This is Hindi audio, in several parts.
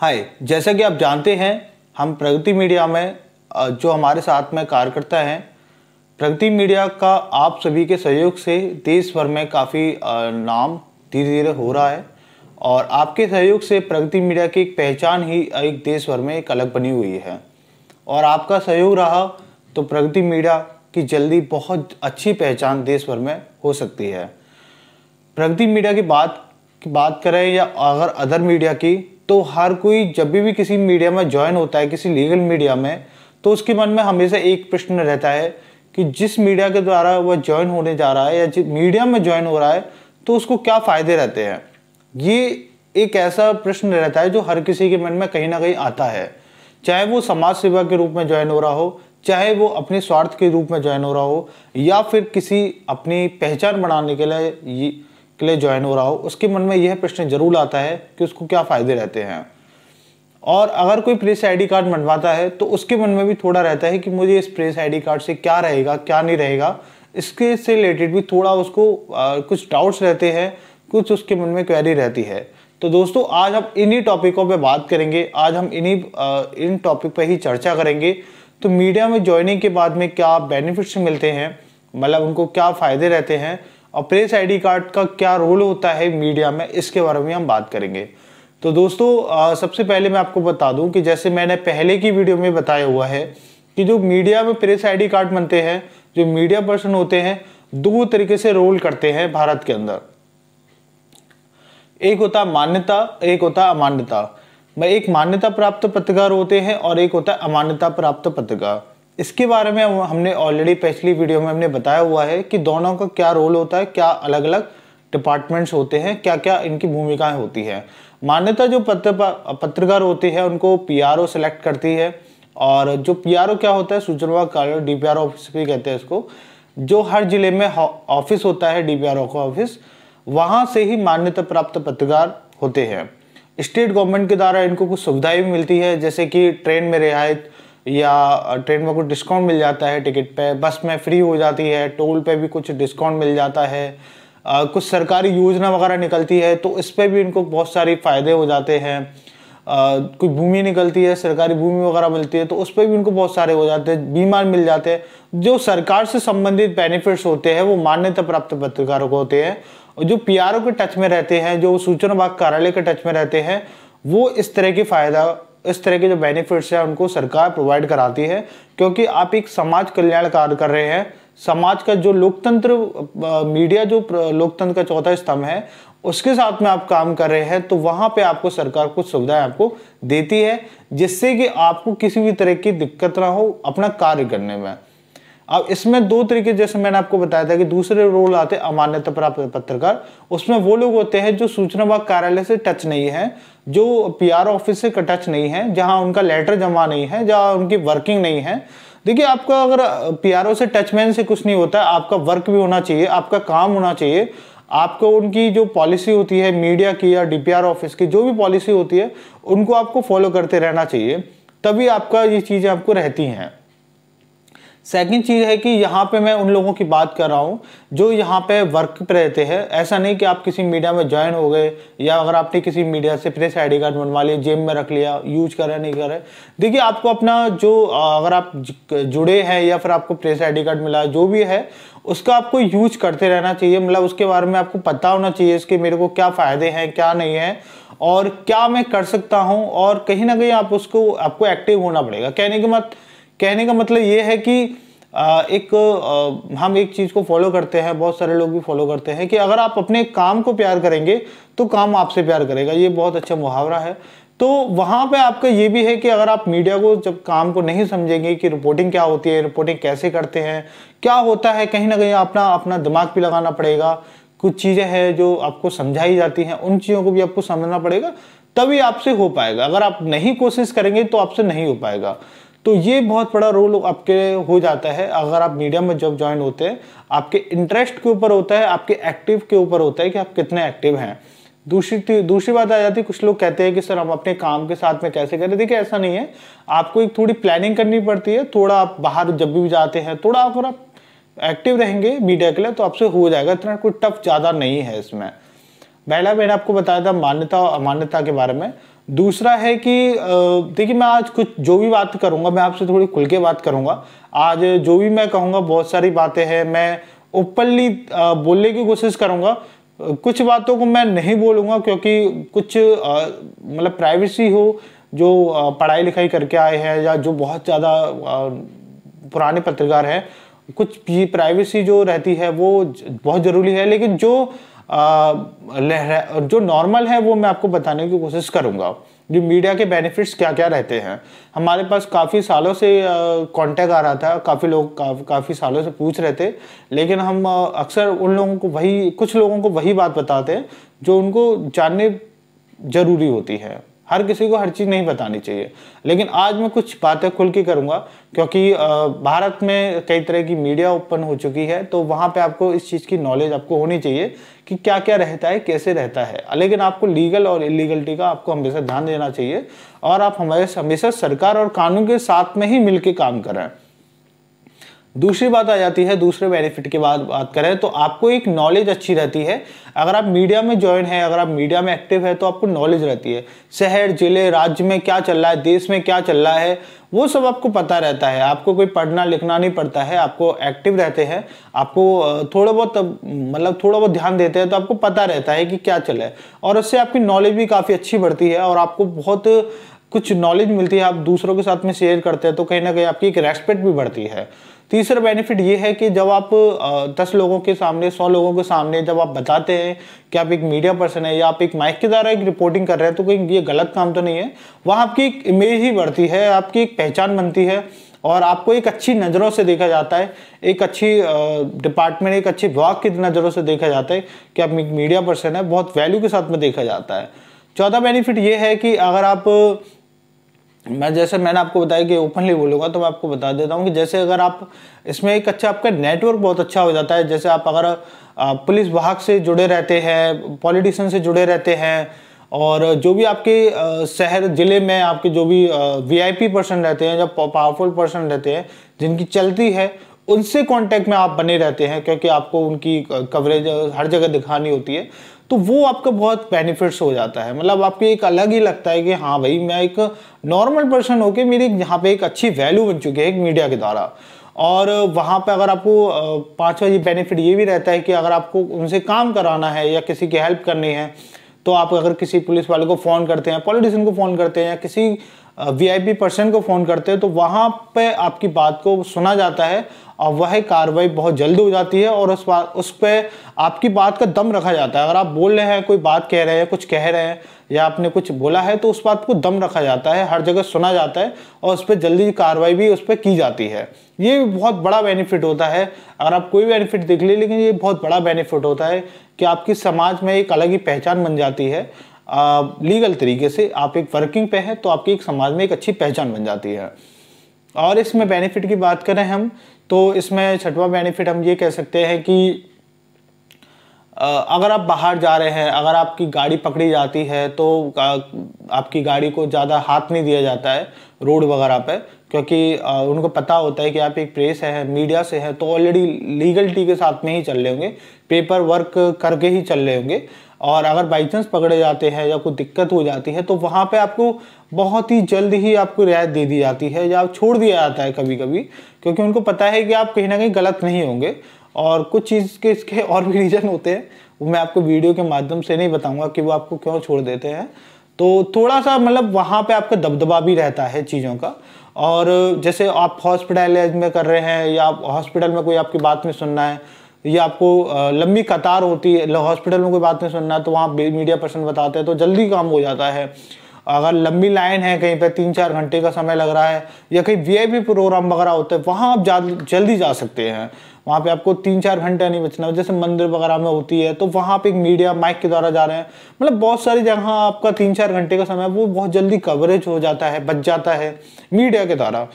हाय जैसा कि आप जानते हैं हम प्रगति मीडिया में जो हमारे साथ में कार्यकर्ता हैं प्रगति मीडिया का आप सभी के सहयोग से देश भर में काफ़ी नाम धीरे धीरे हो रहा है और आपके सहयोग से प्रगति मीडिया की एक पहचान ही एक देश भर में एक अलग बनी हुई है और आपका सहयोग रहा तो प्रगति मीडिया की जल्दी बहुत अच्छी पहचान देश भर में हो सकती है प्रगति मीडिया की बात की बात करें या अगर अदर मीडिया की तो हर कोई जब भी, भी किसी मीडिया में ज्वाइन होता है किसी लीगल मीडिया में तो उसके मन में हमेशा एक प्रश्न रहता है कि जिस मीडिया के द्वारा वह ज्वाइन होने जा रहा है या जिस मीडिया में ज्वाइन हो रहा है तो उसको क्या फ़ायदे रहते हैं ये एक ऐसा प्रश्न रहता है जो हर किसी के मन में कहीं ना कहीं आता है चाहे वो समाज सेवा के रूप में ज्वाइन हो रहा हो चाहे वो अपने स्वार्थ के रूप में ज्वाइन हो रहा हो या फिर किसी अपनी पहचान बनाने के लिए के लिए ज्वाइन हो रहा हो उसके मन में यह प्रश्न जरूर आता है कि उसको क्या फ़ायदे रहते हैं और अगर कोई प्रेस आईडी कार्ड बनवाता है तो उसके मन में भी थोड़ा रहता है कि मुझे इस प्रेस आईडी कार्ड से क्या रहेगा क्या नहीं रहेगा इसके से रिलेटेड भी थोड़ा उसको आ, कुछ डाउट्स रहते हैं कुछ उसके मन में क्वेरी रहती है तो दोस्तों आज हम इन्हीं टॉपिकों पे बात करेंगे आज हम इन्हीं इन टॉपिक पर ही चर्चा करेंगे तो मीडिया में ज्वाइनिंग के बाद में क्या बेनिफिट्स मिलते हैं मतलब उनको क्या फ़ायदे रहते हैं और प्रेस आईडी कार्ड का क्या रोल होता है मीडिया में इसके बारे में हम बात करेंगे तो दोस्तों सबसे पहले मैं आपको बता दूं कि जैसे मैंने पहले की वीडियो में बताया हुआ है कि जो मीडिया में प्रेस आईडी कार्ड बनते हैं जो मीडिया पर्सन होते हैं दो तरीके से रोल करते हैं भारत के अंदर एक होता मान्यता एक होता अमान्यता एक मान्यता प्राप्त पत्रकार होते हैं और एक होता है अमान्यता प्राप्त पत्रकार इसके बारे में हमने ऑलरेडी पिछली वीडियो में हमने बताया हुआ है कि दोनों का क्या रोल होता है क्या अलग अलग डिपार्टमेंट्स होते हैं क्या क्या इनकी भूमिकाएं होती है मान्यता जो पत्र पत्रकार होते हैं उनको पीआरओ सिलेक्ट करती है और जो पीआरओ क्या होता है सूचना कार्यालय डीपीआरओ ऑफिस भी कहते हैं इसको जो हर जिले में ऑफिस होता है डीपीआरओ का ऑफिस वहाँ से ही मान्यता प्राप्त पत्रकार होते हैं स्टेट गवर्नमेंट के द्वारा इनको कुछ सुविधाएं भी मिलती है जैसे कि ट्रेन में रियायत या ट्रेन में कुछ डिस्काउंट मिल जाता है टिकट पे बस में फ्री हो जाती है टोल पे भी कुछ डिस्काउंट मिल जाता है आ, कुछ सरकारी योजना वगैरह निकलती है तो इस पर भी इनको बहुत सारे फ़ायदे हो जाते हैं कोई भूमि निकलती है सरकारी भूमि वगैरह मिलती है तो उस पर भी उनको बहुत सारे हो जाते हैं बीमार मिल जाते हैं जो सरकार से संबंधित बेनिफिट्स होते हैं वो मान्यता प्राप्त पत्रकारों को होते हैं और जो पी के टच में रहते हैं जो सूचना बाग कार्यालय के टच में रहते हैं वो इस तरह के फ़ायदा इस तरह के जो बेनिफिट्स हैं उनको सरकार प्रोवाइड कराती है क्योंकि आप एक समाज कल्याण कार्य कर रहे हैं समाज का जो लोकतंत्र मीडिया जो लोकतंत्र का चौथा स्तंभ है उसके साथ में आप काम कर रहे हैं तो वहाँ पे आपको सरकार कुछ सुविधाएं आपको देती है जिससे कि आपको किसी भी तरह की दिक्कत ना हो अपना कार्य करने में अब इसमें दो तरीके जैसे मैंने आपको बताया था कि दूसरे रोल आते अमान्यता प्राप्त पत्रकार उसमें वो लोग होते हैं जो सूचना विभाग कार्यालय से टच नहीं है जो पीआर ऑफिस से टच नहीं है जहां उनका लेटर जमा नहीं है जहां उनकी वर्किंग नहीं है देखिए आपका अगर पीआरओ से टचमैन से कुछ नहीं होता है आपका वर्क भी होना चाहिए आपका काम होना चाहिए आपको उनकी जो पॉलिसी होती है मीडिया की या डी ऑफिस की जो भी पॉलिसी होती है उनको आपको फॉलो करते रहना चाहिए तभी आपका ये चीज़ें आपको रहती हैं सेकंड चीज़ है कि यहाँ पे मैं उन लोगों की बात कर रहा हूँ जो यहाँ पे वर्क पे रहते हैं ऐसा नहीं कि आप किसी मीडिया में ज्वाइन हो गए या अगर आपने किसी मीडिया से प्रेस आईडी कार्ड बनवा लिया जेम में रख लिया यूज करें नहीं करें देखिए आपको अपना जो अगर आप जुड़े हैं या फिर आपको प्रेस आई कार्ड मिला जो भी है उसका आपको यूज करते रहना चाहिए मतलब उसके बारे में आपको पता होना चाहिए इसके मेरे को क्या फ़ायदे हैं क्या नहीं है और क्या मैं कर सकता हूँ और कहीं ना कहीं आप उसको आपको एक्टिव होना पड़ेगा कहने के मत कहने का मतलब ये है कि एक हम एक चीज़ को फॉलो करते हैं बहुत सारे लोग भी फॉलो करते हैं कि अगर आप अपने काम को प्यार करेंगे तो काम आपसे प्यार करेगा ये बहुत अच्छा मुहावरा है तो वहाँ पे आपका ये भी है कि अगर आप मीडिया को जब काम को नहीं समझेंगे कि रिपोर्टिंग क्या होती है रिपोर्टिंग कैसे करते हैं क्या होता है कहीं ना कहीं अपना अपना दिमाग भी लगाना पड़ेगा कुछ चीज़ें हैं जो आपको समझाई जाती हैं उन चीज़ों को भी आपको समझना पड़ेगा तभी आपसे हो पाएगा अगर आप नहीं कोशिश करेंगे तो आपसे नहीं हो पाएगा तो ये बहुत बड़ा रोल आपके हो जाता है अगर आप मीडिया में जब ज्वाइन होते हैं आपके इंटरेस्ट के ऊपर होता है आपके एक्टिव के ऊपर होता है कि आप कितने एक्टिव हैं दूसरी दूसरी बात आ जाती है कुछ लोग कहते हैं कि सर हम अपने काम के साथ में कैसे करें देखिए ऐसा नहीं है आपको एक थोड़ी प्लानिंग करनी पड़ती है थोड़ा आप बाहर जब भी जाते हैं थोड़ा अगर आप एक्टिव रहेंगे मीडिया के लिए तो आपसे हो जाएगा इतना कोई टफ ज़्यादा नहीं है इसमें पहला मैंने आपको बताया था मान्यता और अमान्यता के बारे में दूसरा है कि देखिए मैं आज कुछ जो भी बात करूंगा मैं आपसे थोड़ी खुल के बात करूँगा आज जो भी मैं कहूंगा बहुत सारी बातें हैं मैं ओपनली बोलने की कोशिश करूंगा कुछ बातों को मैं नहीं बोलूंगा क्योंकि कुछ मतलब प्राइवेसी हो जो पढ़ाई लिखाई करके आए हैं या जो बहुत ज़्यादा पुराने पत्रकार हैं कुछ प्राइवेसी जो रहती है वो बहुत ज़रूरी है लेकिन जो लहरा जो नॉर्मल है वो मैं आपको बताने की कोशिश करूँगा जो मीडिया के बेनिफिट्स क्या क्या रहते हैं हमारे पास काफ़ी सालों से कांटेक्ट आ रहा था काफ़ी लोग का, काफ़ी सालों से पूछ रहे थे लेकिन हम अक्सर उन लोगों को वही कुछ लोगों को वही बात बताते हैं जो उनको जानने ज़रूरी होती है हर किसी को हर चीज़ नहीं बतानी चाहिए लेकिन आज मैं कुछ बातें खुल के करूँगा क्योंकि भारत में कई तरह की मीडिया ओपन हो चुकी है तो वहाँ पे आपको इस चीज़ की नॉलेज आपको होनी चाहिए कि क्या क्या रहता है कैसे रहता है लेकिन आपको लीगल और इलीगलिटी का आपको हमेशा ध्यान देना चाहिए और आप हमारे हमेशा सरकार और कानून के साथ में ही मिलकर काम करें दूसरी बात आ जाती है दूसरे बेनिफिट की बात बात करें तो आपको एक नॉलेज अच्छी रहती है अगर आप मीडिया में ज्वाइन है अगर आप मीडिया में एक्टिव है तो आपको नॉलेज रहती है शहर जिले राज्य में क्या चल रहा है देश में क्या चल रहा है वो सब आपको पता रहता है आपको कोई पढ़ना लिखना नहीं पड़ता है आपको एक्टिव रहते हैं आपको थोड़ा बहुत मतलब थोड़ा बहुत ध्यान देते हैं तो आपको पता रहता है कि क्या रहा है और उससे आपकी नॉलेज भी काफ़ी अच्छी बढ़ती है और आपको बहुत कुछ नॉलेज मिलती है आप दूसरों के साथ में शेयर करते हैं तो कहीं ना कहीं आपकी एक रेस्पेक्ट भी बढ़ती है तीसरा बेनिफिट ये है कि जब आप दस लोगों के सामने सौ लोगों के सामने जब आप बताते हैं कि आप एक मीडिया पर्सन है या आप एक माइक के द्वारा एक रिपोर्टिंग कर रहे हैं तो कहीं ये गलत काम तो नहीं है वहाँ आपकी एक इमेज ही बढ़ती है आपकी एक पहचान बनती है और आपको एक अच्छी नज़रों से देखा जाता है एक अच्छी डिपार्टमेंट एक अच्छे विभाग की नज़रों से देखा जाता है कि आप एक मीडिया पर्सन है बहुत वैल्यू के साथ में देखा जाता है चौथा बेनिफिट ये है कि अगर आप मैं जैसे मैंने आपको बताया कि ओपनली बोलूँगा तो मैं आपको बता देता हूँ कि जैसे अगर आप इसमें एक अच्छा आपका नेटवर्क बहुत अच्छा हो जाता है जैसे आप अगर पुलिस विभाग से जुड़े रहते हैं पॉलिटिशियन से जुड़े रहते हैं और जो भी आपके शहर ज़िले में आपके जो भी वीआईपी पर्सन रहते हैं या पावरफुल पर्सन रहते हैं जिनकी चलती है उनसे कांटेक्ट में आप बने रहते हैं क्योंकि आपको उनकी कवरेज हर जगह दिखानी होती है तो वो आपका बहुत बेनिफिट्स हो जाता है मतलब आपको एक अलग ही लगता है कि हाँ भाई मैं एक नॉर्मल पर्सन होके मेरी यहाँ पे एक अच्छी वैल्यू बन चुकी है एक मीडिया के द्वारा और वहाँ पे अगर आपको पाँचवा ये बेनिफिट ये भी रहता है कि अगर आपको उनसे काम कराना है या किसी की हेल्प करनी है तो आप अगर किसी पुलिस वाले को फ़ोन करते हैं पॉलिटिशियन को फ़ोन करते हैं या किसी वीआईपी पर्सन को फ़ोन करते हैं तो वहाँ पे आपकी बात को सुना जाता है और वह कार्रवाई बहुत जल्द हो जाती है और उस बात उस पर आपकी बात का दम रखा जाता है अगर आप बोल रहे हैं कोई बात कह रहे हैं कुछ कह रहे हैं या आपने कुछ बोला है तो उस बात को दम रखा जाता है हर जगह सुना जाता है और उस पर जल्दी कार्रवाई भी उस पर की जाती है ये बहुत बड़ा बेनिफिट होता है अगर आप कोई बेनिफिट देख ले, लेकिन ये बहुत बड़ा बेनिफिट होता है कि आपकी समाज में एक अलग ही पहचान बन जाती है आ, लीगल तरीके से आप एक वर्किंग पे हैं तो आपकी एक समाज में एक अच्छी पहचान बन जाती है और इसमें बेनिफिट की बात करें हम तो इसमें छठवा बेनिफिट हम ये कह सकते हैं कि अगर आप बाहर जा रहे हैं अगर आपकी गाड़ी पकड़ी जाती है तो आपकी गाड़ी को ज़्यादा हाथ नहीं दिया जाता है रोड वगैरह पे क्योंकि उनको पता होता है कि आप एक प्रेस है मीडिया से है तो ऑलरेडी लीगलिटी के साथ में ही चल रहे होंगे पेपर वर्क करके ही चल रहे होंगे और अगर बाई चांस पकड़े जाते हैं या कोई दिक्कत हो जाती है तो वहाँ पे आपको बहुत ही जल्द ही आपको रियायत दे दी जाती है या छोड़ दिया जाता है कभी कभी क्योंकि उनको पता है कि आप कहीं ना कहीं गलत नहीं होंगे और कुछ चीज़ के इसके और भी रीज़न होते हैं वो मैं आपको वीडियो के माध्यम से नहीं बताऊँगा कि वो आपको क्यों छोड़ देते हैं तो थोड़ा सा मतलब वहाँ पर आपका दबदबा भी रहता है चीज़ों का और जैसे आप हॉस्पिटलाइज में कर रहे हैं या हॉस्पिटल में कोई आपकी बात में सुनना है ये आपको लंबी कतार होती है हॉस्पिटल में कोई बात नहीं सुनना तो वहाँ मीडिया पर्सन बताते हैं तो जल्दी काम हो जाता है अगर लंबी लाइन है कहीं पे तीन चार घंटे का समय लग रहा है या कहीं वीआईपी प्रोग्राम वगैरह होते हैं वहाँ आप जा जल्दी जा सकते हैं वहाँ पे आपको तीन चार घंटे नहीं बचना जैसे मंदिर वगैरह में होती है तो वहाँ पे एक मीडिया माइक के द्वारा जा रहे हैं मतलब बहुत सारी जगह आपका तीन चार घंटे का समय वो बहुत जल्दी कवरेज हो जाता है बच जाता है मीडिया के द्वारा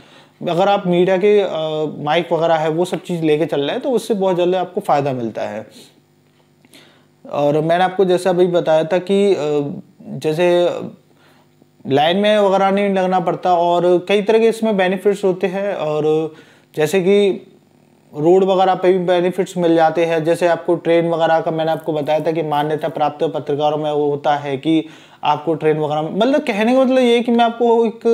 अगर आप मीडिया के माइक वगैरह है वो सब चीज़ लेके चल रहे हैं तो उससे बहुत जल्द आपको फ़ायदा मिलता है और मैंने आपको जैसा अभी बताया था कि जैसे लाइन में वगैरह नहीं लगना पड़ता और कई तरह के इसमें बेनिफिट्स होते हैं और जैसे कि रोड वगैरह पे भी बेनिफिट्स मिल जाते हैं जैसे आपको ट्रेन वगैरह का मैंने आपको बताया था कि मान्यता प्राप्त पत्रकारों में वो होता है कि आपको ट्रेन वगैरह मतलब कहने का मतलब ये कि मैं आपको एक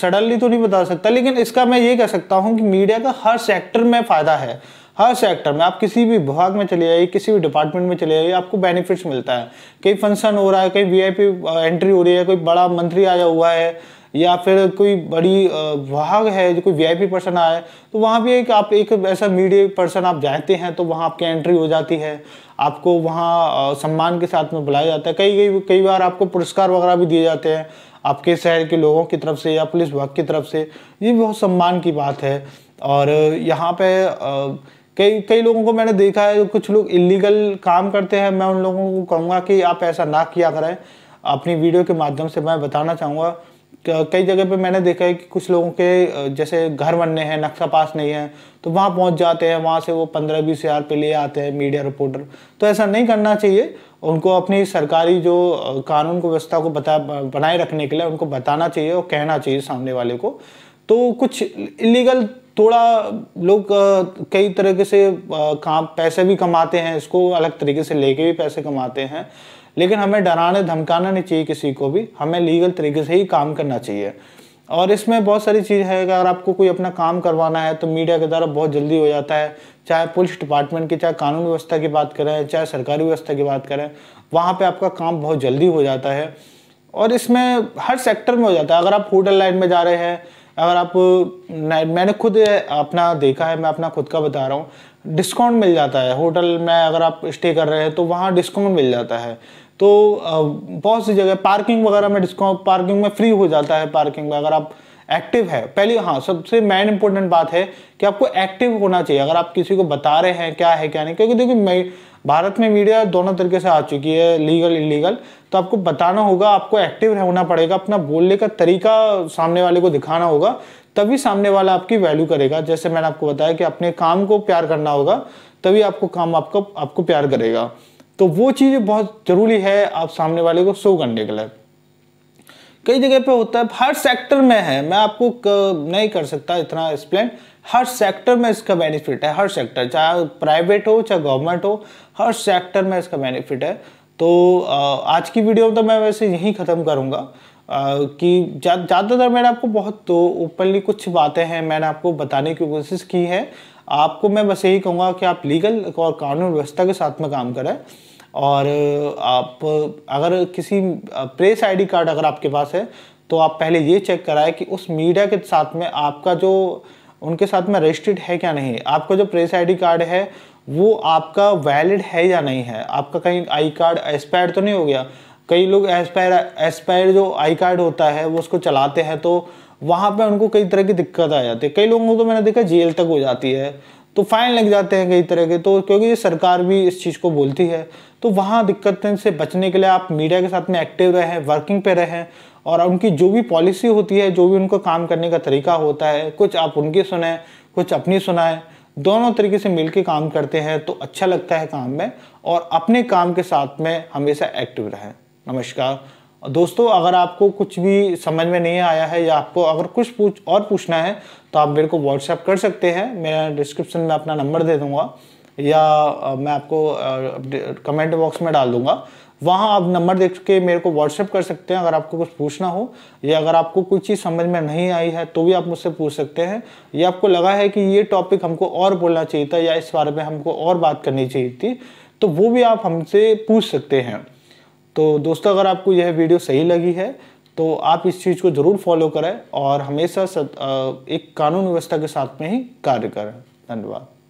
सडनली तो नहीं बता सकता लेकिन इसका मैं ये कह सकता हूँ कि मीडिया का हर सेक्टर में फ़ायदा है हर सेक्टर में आप किसी भी विभाग में चले जाइए किसी भी डिपार्टमेंट में चले जाइए आपको बेनिफिट्स मिलता है कहीं फंक्शन हो रहा है कहीं वीआईपी एंट्री हो रही है कोई बड़ा मंत्री आया हुआ है या फिर कोई बड़ी uh, विभाग है जो कोई वीआईपी पर्सन आया है तो वहाँ भी एक आप एक ऐसा मीडिया पर्सन आप जाते हैं तो वहाँ आपकी एंट्री हो जाती है आपको वहाँ uh, सम्मान के साथ में बुलाया जाता है कई कई कई बार आपको पुरस्कार वगैरह भी दिए जाते हैं आपके शहर के लोगों की तरफ से या पुलिस विभाग की तरफ से ये बहुत सम्मान की बात है और यहाँ पे कई कई लोगों को मैंने देखा है कुछ लोग इलीगल काम करते हैं मैं उन लोगों को कहूँगा कि आप ऐसा ना किया करें अपनी वीडियो के माध्यम से मैं बताना चाहूँगा कई जगह पे मैंने देखा है कि कुछ लोगों के जैसे घर बनने हैं नक्शा पास नहीं है तो वहाँ पहुँच जाते हैं वहाँ से वो पंद्रह बीस हज़ार पे ले आते हैं मीडिया रिपोर्टर तो ऐसा नहीं करना चाहिए उनको अपनी सरकारी जो कानून को व्यवस्था को बता बनाए रखने के लिए उनको बताना चाहिए और कहना चाहिए सामने वाले को तो कुछ इलीगल थोड़ा लोग कई तरीके से काम पैसे भी कमाते हैं इसको अलग तरीके से लेके भी पैसे कमाते हैं लेकिन हमें डराने धमकाना नहीं चाहिए किसी को भी हमें लीगल तरीके से ही काम करना चाहिए और इसमें बहुत सारी चीज़ है अगर आपको कोई अपना काम करवाना है तो मीडिया के द्वारा बहुत जल्दी हो जाता है चाहे पुलिस डिपार्टमेंट की चाहे कानून व्यवस्था की बात करें चाहे सरकारी व्यवस्था की बात करें वहाँ पर आपका काम बहुत जल्दी हो जाता है और इसमें हर सेक्टर में हो जाता है अगर आप होटल लाइन में जा रहे हैं अगर आप मैंने खुद अपना देखा है मैं अपना खुद का बता रहा हूँ डिस्काउंट मिल जाता है होटल में अगर आप स्टे कर रहे हैं तो वहाँ डिस्काउंट मिल जाता है तो बहुत सी जगह पार्किंग वगैरह में डिस्काउंट पार्किंग में फ्री हो जाता है पार्किंग में अगर आप एक्टिव है पहले हाँ सबसे मेन इंपॉर्टेंट बात है कि आपको एक्टिव होना चाहिए अगर आप किसी को बता रहे हैं क्या है क्या नहीं क्योंकि देखिए मैं भारत में मीडिया दोनों तरीके से आ चुकी है लीगल इलीगल तो आपको बताना होगा आपको एक्टिव रहना पड़ेगा अपना बोलने का तरीका सामने वाले को दिखाना होगा तभी सामने वाला आपकी वैल्यू करेगा जैसे मैंने आपको बताया कि अपने काम को प्यार करना होगा तभी आपको काम आपको आपको प्यार करेगा तो वो चीज़ बहुत ज़रूरी है आप सामने वाले को शो करने के लिए कई जगह पे होता है हर सेक्टर में है मैं आपको नहीं कर सकता इतना एक्सप्लेन हर सेक्टर में इसका बेनिफिट है हर सेक्टर चाहे प्राइवेट हो चाहे गवर्नमेंट हो हर सेक्टर में इसका बेनिफिट है तो आज की वीडियो तो मैं वैसे यहीं ख़त्म करूंगा कि ज़्यादातर मैंने आपको बहुत तो ओपनली कुछ बातें हैं मैंने आपको बताने की कोशिश की है आपको मैं बस यही कहूँगा कि आप लीगल और कानून व्यवस्था के साथ में काम करें और आप अगर किसी प्रेस आईडी कार्ड अगर आपके पास है तो आप पहले ये चेक कराएं कि उस मीडिया के साथ में आपका जो उनके साथ में रजिस्टर्ड है क्या नहीं आपका जो प्रेस आईडी कार्ड है वो आपका वैलिड है या नहीं है आपका कहीं आई कार्ड एक्सपायर तो नहीं हो गया कई लोग एक्सपायर एक्सपायर जो आई कार्ड होता है वो उसको चलाते हैं तो वहाँ पे उनको कई तरह की दिक्कत आ जाती है कई लोगों को तो मैंने देखा जेल तक हो जाती है तो फाइन लग जाते हैं कई तरह के तो क्योंकि ये सरकार भी इस चीज़ को बोलती है तो वहाँ दिक्कतें से बचने के लिए आप मीडिया के साथ में एक्टिव रहें वर्किंग पे रहें और उनकी जो भी पॉलिसी होती है जो भी उनको काम करने का तरीका होता है कुछ आप उनकी सुनाएं कुछ अपनी सुनाएं दोनों तरीके से मिलकर काम करते हैं तो अच्छा लगता है काम में और अपने काम के साथ में हमेशा एक्टिव रहें नमस्कार दोस्तों अगर आपको कुछ भी समझ में नहीं आया है या आपको अगर कुछ पूछ और पूछना है तो आप मेरे को व्हाट्सएप कर सकते हैं मैं डिस्क्रिप्शन में अपना नंबर दे दूँगा या मैं आपको कमेंट बॉक्स में डाल दूँगा वहाँ आप नंबर देख के मेरे को व्हाट्सएप कर सकते हैं अगर आपको कुछ पूछना हो या अगर आपको कोई चीज़ समझ में नहीं आई है तो भी आप मुझसे पूछ सकते हैं या आपको लगा है कि ये टॉपिक हमको और बोलना चाहिए था या इस बारे में हमको और बात करनी चाहिए थी तो वो भी आप हमसे पूछ सकते हैं तो दोस्तों अगर आपको यह वीडियो सही लगी है तो आप इस चीज़ को ज़रूर फॉलो करें और हमेशा एक कानून व्यवस्था के साथ में ही कार्य करें धन्यवाद